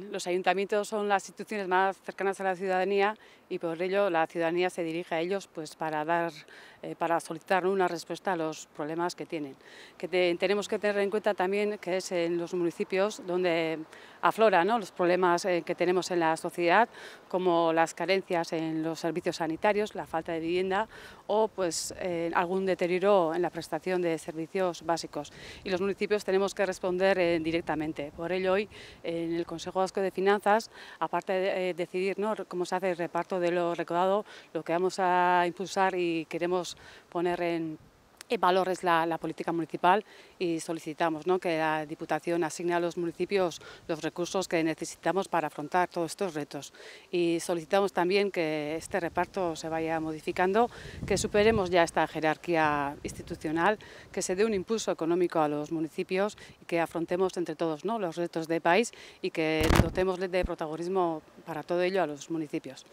Los ayuntamientos son las instituciones más cercanas a la ciudadanía y por ello la ciudadanía se dirige a ellos pues para dar eh, para solicitar una respuesta a los problemas que tienen. Que tenemos que tener en cuenta también que es en los municipios donde aflora ¿no? los problemas eh, que tenemos en la sociedad, como las carencias en los servicios sanitarios, la falta de vivienda o pues, eh, algún deterioro en la prestación de servicios básicos. Y los municipios tenemos que responder eh, directamente. Por ello, hoy en el Consejo Vasco de Finanzas, aparte de decidir cómo se hace el reparto de lo recordado, lo que vamos a impulsar y queremos poner en eh, valores la, la, política municipal y solicitamos que la Diputación asigne a los municipios los recursos que necesitamos para afrontar todos estos retos. Y solicitamos también que este reparto se vaya modificando, que superemos ya esta jerarquía institucional, que se dé un impulso económico a los municipios y que afrontemos entre todos los retos del país y que dotemos de protagonismo para todo ello a los municipios.